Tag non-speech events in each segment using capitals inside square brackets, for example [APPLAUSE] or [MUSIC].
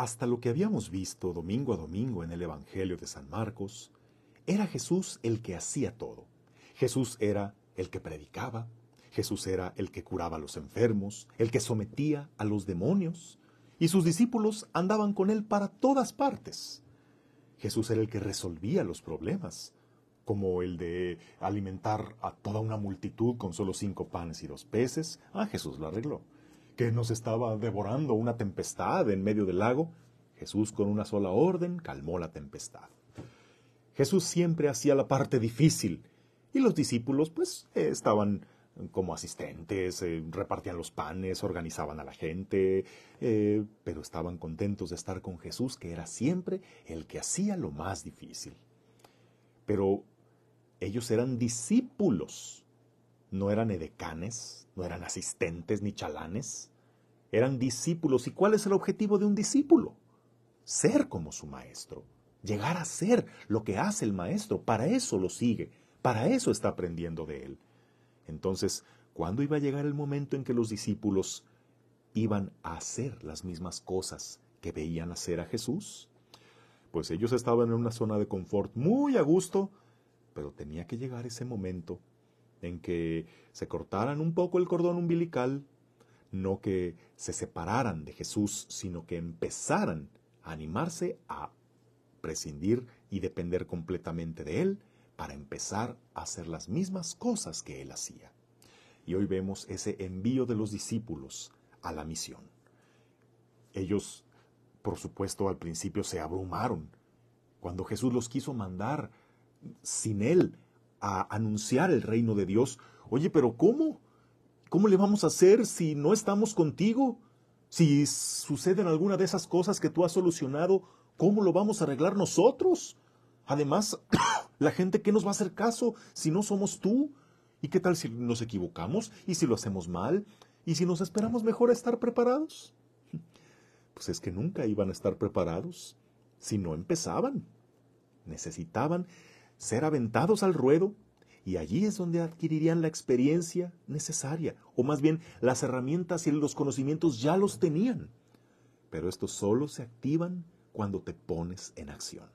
Hasta lo que habíamos visto domingo a domingo en el Evangelio de San Marcos, era Jesús el que hacía todo. Jesús era el que predicaba, Jesús era el que curaba a los enfermos, el que sometía a los demonios, y sus discípulos andaban con él para todas partes. Jesús era el que resolvía los problemas, como el de alimentar a toda una multitud con solo cinco panes y dos peces. Ah, Jesús lo arregló que nos estaba devorando una tempestad en medio del lago, Jesús con una sola orden calmó la tempestad. Jesús siempre hacía la parte difícil y los discípulos pues eh, estaban como asistentes, eh, repartían los panes, organizaban a la gente, eh, pero estaban contentos de estar con Jesús, que era siempre el que hacía lo más difícil. Pero ellos eran discípulos, no eran edecanes, no eran asistentes ni chalanes, eran discípulos. ¿Y cuál es el objetivo de un discípulo? Ser como su maestro. Llegar a ser lo que hace el maestro. Para eso lo sigue. Para eso está aprendiendo de él. Entonces, ¿cuándo iba a llegar el momento en que los discípulos iban a hacer las mismas cosas que veían hacer a Jesús? Pues ellos estaban en una zona de confort muy a gusto, pero tenía que llegar ese momento en que se cortaran un poco el cordón umbilical no que se separaran de Jesús, sino que empezaran a animarse a prescindir y depender completamente de Él para empezar a hacer las mismas cosas que Él hacía. Y hoy vemos ese envío de los discípulos a la misión. Ellos, por supuesto, al principio se abrumaron. Cuando Jesús los quiso mandar sin Él a anunciar el reino de Dios, oye, pero ¿cómo? ¿Cómo le vamos a hacer si no estamos contigo? Si suceden alguna de esas cosas que tú has solucionado, ¿cómo lo vamos a arreglar nosotros? Además, [COUGHS] la gente que nos va a hacer caso si no somos tú. ¿Y qué tal si nos equivocamos? ¿Y si lo hacemos mal? ¿Y si nos esperamos mejor estar preparados? [LAUGHS] Pues es que nunca iban a estar preparados si no empezaban. Necesitaban ser aventados al ruedo y allí es donde adquirirían la experiencia necesaria, o más bien las herramientas y los conocimientos ya los tenían. Pero estos solo se activan cuando te pones en acción.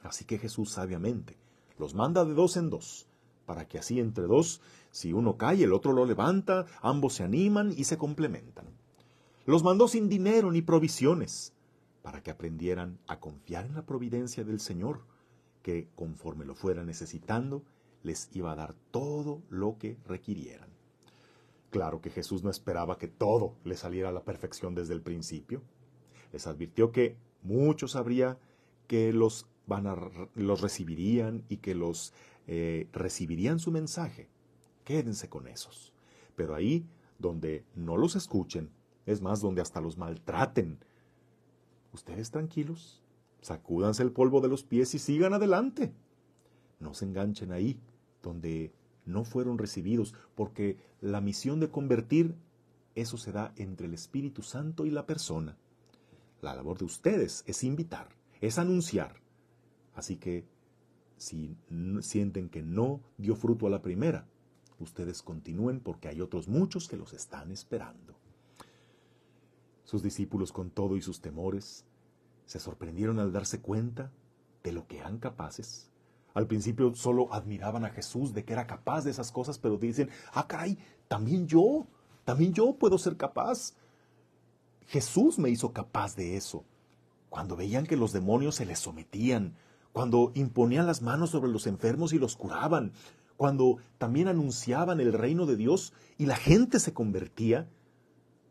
Así que Jesús sabiamente los manda de dos en dos, para que así entre dos, si uno cae, el otro lo levanta, ambos se animan y se complementan. Los mandó sin dinero ni provisiones, para que aprendieran a confiar en la providencia del Señor, que conforme lo fuera necesitando, les iba a dar todo lo que requirieran. Claro que Jesús no esperaba que todo le saliera a la perfección desde el principio. Les advirtió que muchos habría que los, van a, los recibirían y que los eh, recibirían su mensaje. Quédense con esos. Pero ahí donde no los escuchen, es más, donde hasta los maltraten, ustedes tranquilos, sacúdanse el polvo de los pies y sigan adelante. No se enganchen ahí donde no fueron recibidos, porque la misión de convertir, eso se da entre el Espíritu Santo y la persona. La labor de ustedes es invitar, es anunciar. Así que si sienten que no dio fruto a la primera, ustedes continúen porque hay otros muchos que los están esperando. Sus discípulos con todo y sus temores se sorprendieron al darse cuenta de lo que han capaces al principio solo admiraban a Jesús de que era capaz de esas cosas, pero dicen, ah, caray, también yo, también yo puedo ser capaz. Jesús me hizo capaz de eso. Cuando veían que los demonios se les sometían, cuando imponían las manos sobre los enfermos y los curaban, cuando también anunciaban el reino de Dios y la gente se convertía,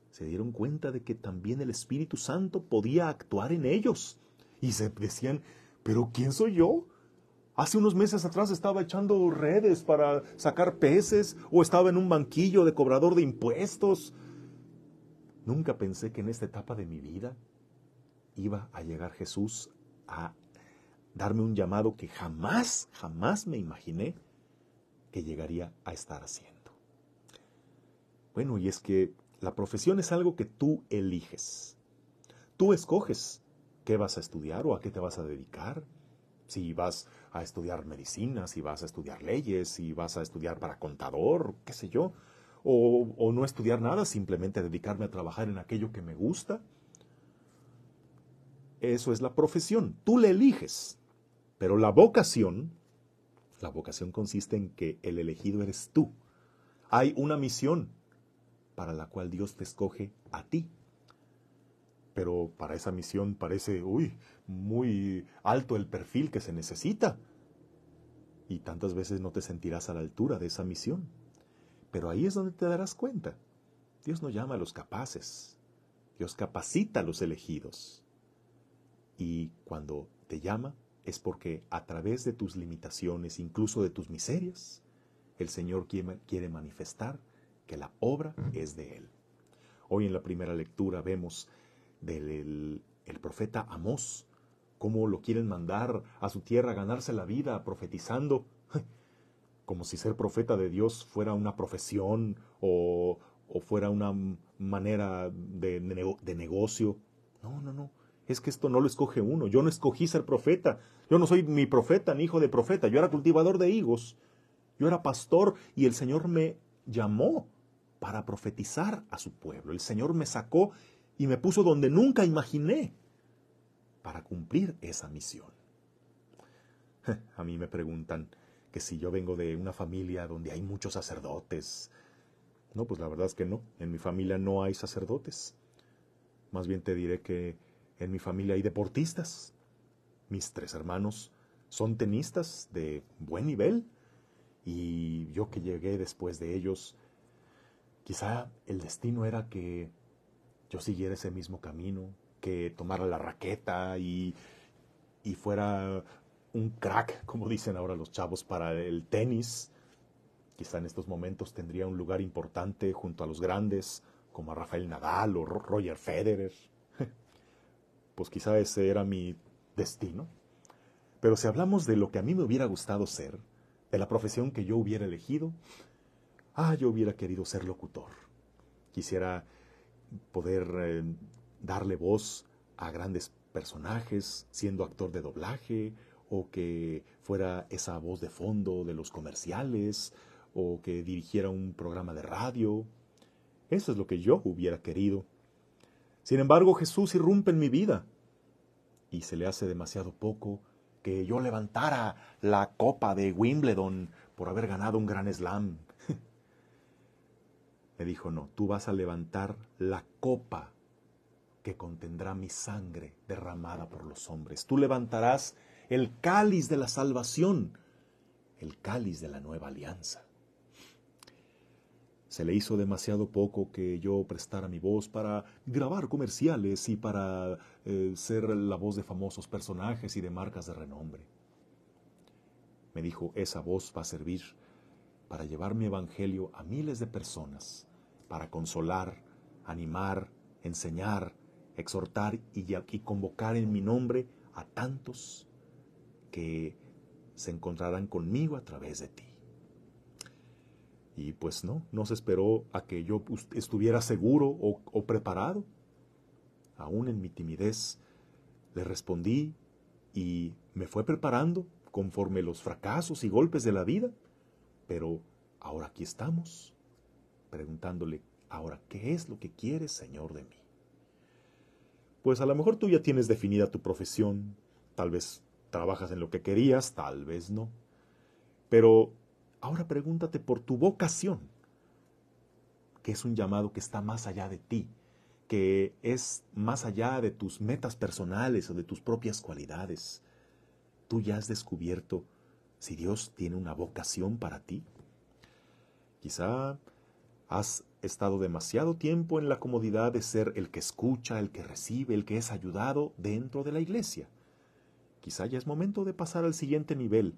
se dieron cuenta de que también el Espíritu Santo podía actuar en ellos. Y se decían, pero ¿quién soy yo? Hace unos meses atrás estaba echando redes para sacar peces o estaba en un banquillo de cobrador de impuestos. Nunca pensé que en esta etapa de mi vida iba a llegar Jesús a darme un llamado que jamás, jamás me imaginé que llegaría a estar haciendo. Bueno, y es que la profesión es algo que tú eliges. Tú escoges qué vas a estudiar o a qué te vas a dedicar si vas a estudiar medicina, si vas a estudiar leyes, si vas a estudiar para contador, qué sé yo, o, no estudiar nada, simplemente dedicarme a trabajar en aquello que me gusta. Eso es la profesión, tú la eliges, pero la vocación, la vocación consiste en que el elegido eres tú. Hay una misión para la cual Dios te escoge a ti pero para esa misión parece, uy, muy alto el perfil que se necesita. Y tantas veces no te sentirás a la altura de esa misión. Pero ahí es donde te darás cuenta. Dios no llama a los capaces. Dios capacita a los elegidos. Y cuando te llama es porque a través de tus limitaciones, incluso de tus miserias, el Señor quiere manifestar que la obra es de Él. Hoy en la primera lectura vemos del el, profeta Amós, cómo lo quieren mandar a su tierra a ganarse la vida profetizando, [LAUGHS] como si ser profeta de Dios fuera una profesión o, o fuera una manera de, de negocio. No, no, no. Es que esto no lo escoge uno. Yo no escogí ser profeta. Yo no soy mi profeta ni hijo de profeta. Yo era cultivador de higos. Yo era pastor y el Señor me llamó para profetizar a su pueblo. El Señor me sacó y me puso donde nunca imaginé para cumplir esa misión. [LAUGHS] A mí me preguntan que si yo vengo de una familia donde hay muchos sacerdotes. No, pues la verdad es que no. En mi familia no hay sacerdotes. Más bien te diré que en mi familia hay deportistas. Mis tres hermanos son tenistas de buen nivel. Y yo que llegué después de ellos, quizá el destino era que yo siguiera ese mismo camino, que tomara la raqueta y, fuera un crack, como dicen ahora los chavos, para el tenis. Quizá en estos momentos tendría un lugar importante junto a los grandes, como a Rafael Nadal o Roger Federer. [LAUGHS] Pues quizá ese era mi destino. Pero si hablamos de lo que a mí me hubiera gustado ser, de la profesión que yo hubiera elegido, ah, yo hubiera querido ser locutor. Quisiera poder eh, darle voz a grandes personajes siendo actor de doblaje o que fuera esa voz de fondo de los comerciales o que dirigiera un programa de radio. Eso es lo que yo hubiera querido. Sin embargo, Jesús irrumpe en mi vida y se le hace demasiado poco que yo levantara la copa de Wimbledon por haber ganado un gran slam me dijo, no, tú vas a levantar la copa que contendrá mi sangre derramada por los hombres. Tú levantarás el cáliz de la salvación, el cáliz de la nueva alianza. Se le hizo demasiado poco que yo prestara mi voz para grabar comerciales y para eh, ser la voz de famosos personajes y de marcas de renombre. Me dijo, esa voz va a servir para llevar mi evangelio a miles de personas para consolar, animar, enseñar, exhortar y, convocar en mi nombre a tantos que se encontrarán conmigo a través de ti. Y pues no, no se esperó a que yo estuviera seguro o, o, preparado. Aún en mi timidez le respondí y me fue preparando conforme los fracasos y golpes de la vida. Pero ahora aquí estamos, preguntándole, ahora, ¿qué es lo que quieres, Señor, de mí? Pues a lo mejor tú ya tienes definida tu profesión, tal vez trabajas en lo que querías, tal vez no. Pero ahora pregúntate por tu vocación, que es un llamado que está más allá de ti, que es más allá de tus metas personales o de tus propias cualidades. Tú ya has descubierto si Dios tiene una vocación para ti. Quizá Has estado demasiado tiempo en la comodidad de ser el que escucha, el que recibe, el que es ayudado dentro de la iglesia. Quizá ya es momento de pasar al siguiente nivel,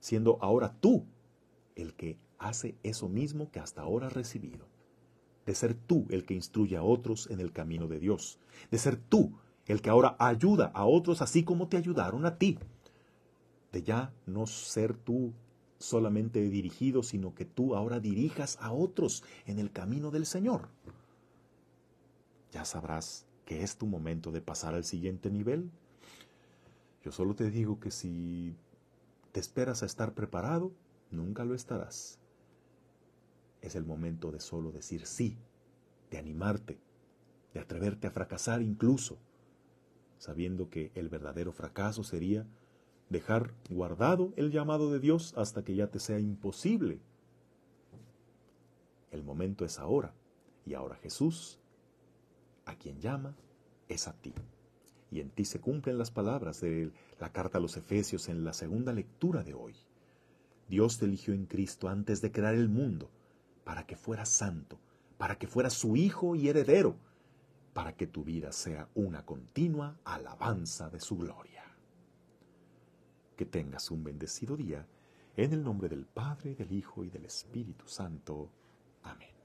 siendo ahora tú el que hace eso mismo que hasta ahora has recibido. De ser tú el que instruye a otros en el camino de Dios. De ser tú el que ahora ayuda a otros así como te ayudaron a ti. De ya no ser tú solamente dirigido, sino que tú ahora dirijas a otros en el camino del Señor. Ya sabrás que es tu momento de pasar al siguiente nivel. Yo solo te digo que si te esperas a estar preparado, nunca lo estarás. Es el momento de solo decir sí, de animarte, de atreverte a fracasar incluso, sabiendo que el verdadero fracaso sería dejar guardado el llamado de Dios hasta que ya te sea imposible. El momento es ahora, y ahora Jesús, a quien llama, es a ti. Y en ti se cumplen las palabras de la carta a los Efesios en la segunda lectura de hoy. Dios te eligió en Cristo antes de crear el mundo, para que fueras santo, para que fueras su hijo y heredero, para que tu vida sea una continua alabanza de su gloria. Que tengas un bendecido día, en el nombre del Padre, del Hijo y del Espíritu Santo. Amén.